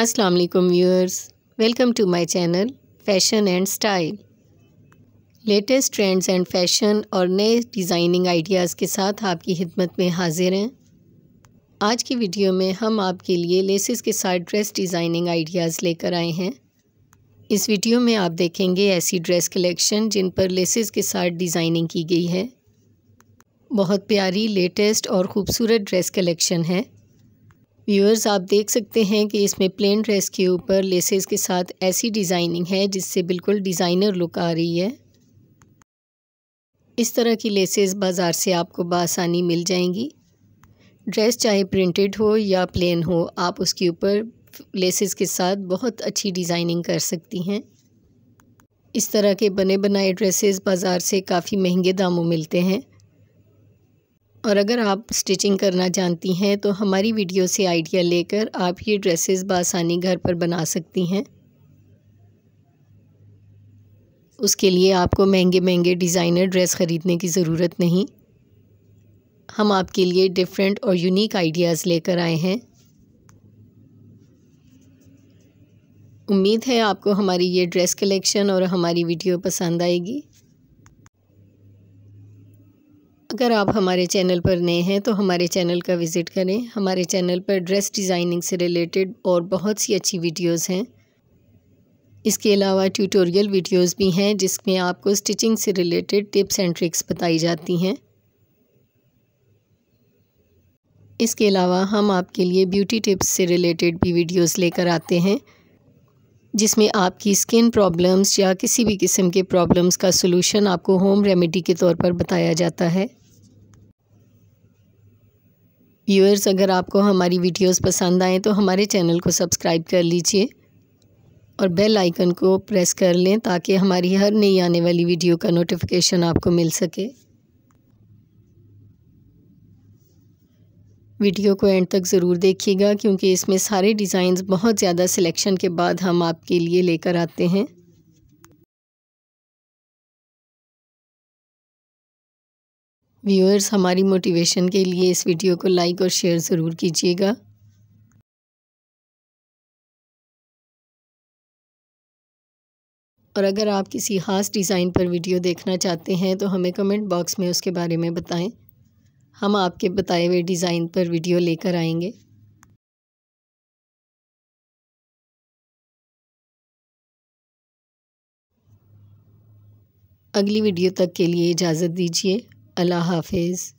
अस्सलाम वालेकुम viewers welcome to my channel fashion and style latest trends and fashion और नए डिज़ाइनिंग आइडियाज़ के साथ आपकी खिदमत में हाजिर हैं आज की वीडियो में हम आपके लिए लेसिस के साथ ड्रेस डिज़ाइनिंग आइडियाज़ लेकर आए हैं इस वीडियो में आप देखेंगे ऐसी ड्रेस कलेक्शन जिन पर लेसिस के साथ डिज़ाइनिंग की गई है बहुत प्यारी लेटेस्ट और ख़ूबसूरत ड्रेस कलेक्शन है व्यूअर्स आप देख सकते हैं कि इसमें प्लेन ड्रेस के ऊपर लेसेस के साथ ऐसी डिज़ाइनिंग है जिससे बिल्कुल डिज़ाइनर लुक आ रही है इस तरह की लेसेस बाज़ार से आपको बासानी मिल जाएंगी ड्रेस चाहे प्रिंटेड हो या प्लेन हो आप उसके ऊपर लेसेस के साथ बहुत अच्छी डिज़ाइनिंग कर सकती हैं इस तरह के बने बनाए ड्रेसेस बाज़ार से काफ़ी महंगे दामों मिलते हैं और अगर आप स्टिचिंग करना जानती हैं तो हमारी वीडियो से आइडिया लेकर आप ये ड्रेसेस बासानी घर पर बना सकती हैं उसके लिए आपको महंगे महंगे डिज़ाइनर ड्रेस ख़रीदने की ज़रूरत नहीं हम आपके लिए डिफरेंट और यूनिक आइडियाज़ लेकर आए हैं उम्मीद है आपको हमारी ये ड्रेस कलेक्शन और हमारी वीडियो पसंद आएगी अगर आप हमारे चैनल पर नए हैं तो हमारे चैनल का विज़िट करें हमारे चैनल पर ड्रेस डिज़ाइनिंग से रिलेटेड और बहुत सी अच्छी वीडियोस हैं इसके अलावा ट्यूटोरियल वीडियोस भी हैं जिसमें आपको स्टिचिंग से रिलेटेड टिप्स एंड ट्रिक्स बताई जाती हैं इसके अलावा हम आपके लिए ब्यूटी टिप्स से रिलेटेड भी वीडियोज़ लेकर आते हैं जिसमें आपकी स्किन प्रॉब्लम्स या किसी भी किस्म के प्रॉब्लम्स का सोलूशन आपको होम रेमेडी के तौर पर बताया जाता है व्यूअर्स अगर आपको हमारी वीडियोस पसंद आएँ तो हमारे चैनल को सब्सक्राइब कर लीजिए और बेल आइकन को प्रेस कर लें ताकि हमारी हर नई आने वाली वीडियो का नोटिफिकेशन आपको मिल सके वीडियो को एंड तक ज़रूर देखिएगा क्योंकि इसमें सारे डिज़ाइंस बहुत ज़्यादा सिलेक्शन के बाद हम आपके लिए लेकर आते हैं व्यूअर्स हमारी मोटिवेशन के लिए इस वीडियो को लाइक और शेयर ज़रूर कीजिएगा और अगर आप किसी ख़ास डिज़ाइन पर वीडियो देखना चाहते हैं तो हमें कमेंट बॉक्स में उसके बारे में बताएं हम आपके बताए हुए डिज़ाइन पर वीडियो लेकर आएंगे अगली वीडियो तक के लिए इजाज़त दीजिए अल्लाह हाफ़िज़